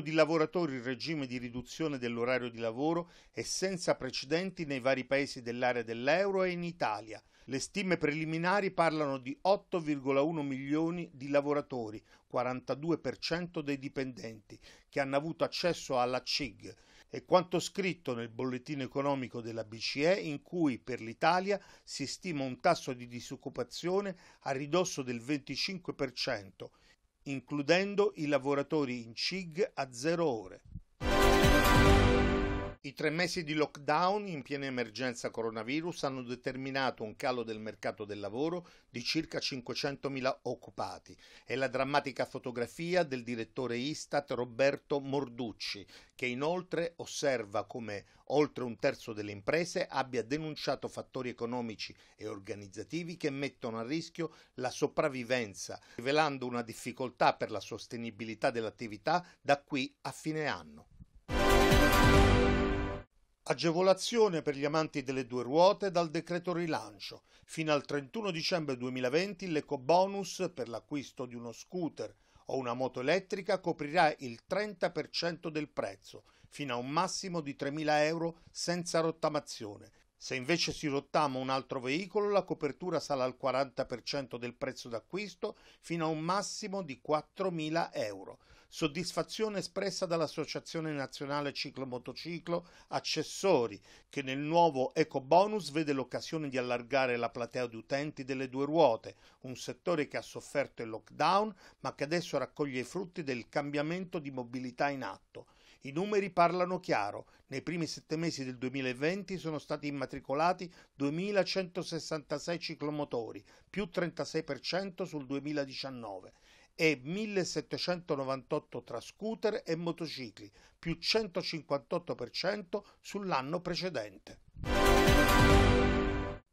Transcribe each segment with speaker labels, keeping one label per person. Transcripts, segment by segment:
Speaker 1: numero di lavoratori in regime di riduzione dell'orario di lavoro è senza precedenti nei vari paesi dell'area dell'euro e in Italia. Le stime preliminari parlano di 8,1 milioni di lavoratori, 42% dei dipendenti, che hanno avuto accesso alla CIG. È quanto scritto nel bollettino economico della BCE in cui per l'Italia si stima un tasso di disoccupazione a ridosso del 25%, includendo i lavoratori in CIG a zero ore. I tre mesi di lockdown in piena emergenza coronavirus hanno determinato un calo del mercato del lavoro di circa 500.000 occupati. È la drammatica fotografia del direttore Istat Roberto Morducci, che inoltre osserva come oltre un terzo delle imprese abbia denunciato fattori economici e organizzativi che mettono a rischio la sopravvivenza, rivelando una difficoltà per la sostenibilità dell'attività da qui a fine anno. Agevolazione per gli amanti delle due ruote dal decreto rilancio. Fino al 31 dicembre 2020 l'eco bonus per l'acquisto di uno scooter o una moto elettrica coprirà il 30% del prezzo, fino a un massimo di 3.000 euro senza rottamazione. Se invece si rottama un altro veicolo, la copertura sarà al 40% del prezzo d'acquisto fino a un massimo di 4.000 euro soddisfazione espressa dall'Associazione Nazionale Ciclo Motociclo Accessori, che nel nuovo Ecobonus vede l'occasione di allargare la platea di utenti delle due ruote, un settore che ha sofferto il lockdown ma che adesso raccoglie i frutti del cambiamento di mobilità in atto. I numeri parlano chiaro. Nei primi sette mesi del 2020 sono stati immatricolati 2.166 ciclomotori, più 36% sul 2019 e 1798 tra scooter e motocicli, più 158% sull'anno precedente.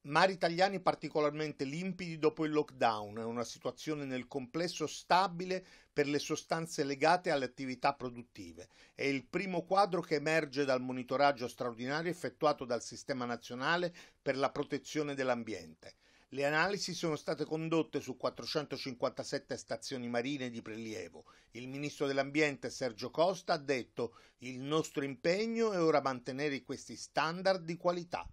Speaker 1: Mari italiani particolarmente limpidi dopo il lockdown, è una situazione nel complesso stabile per le sostanze legate alle attività produttive. È il primo quadro che emerge dal monitoraggio straordinario effettuato dal Sistema nazionale per la protezione dell'ambiente. Le analisi sono state condotte su 457 stazioni marine di prelievo. Il ministro dell'Ambiente Sergio Costa ha detto il nostro impegno è ora mantenere questi standard di qualità.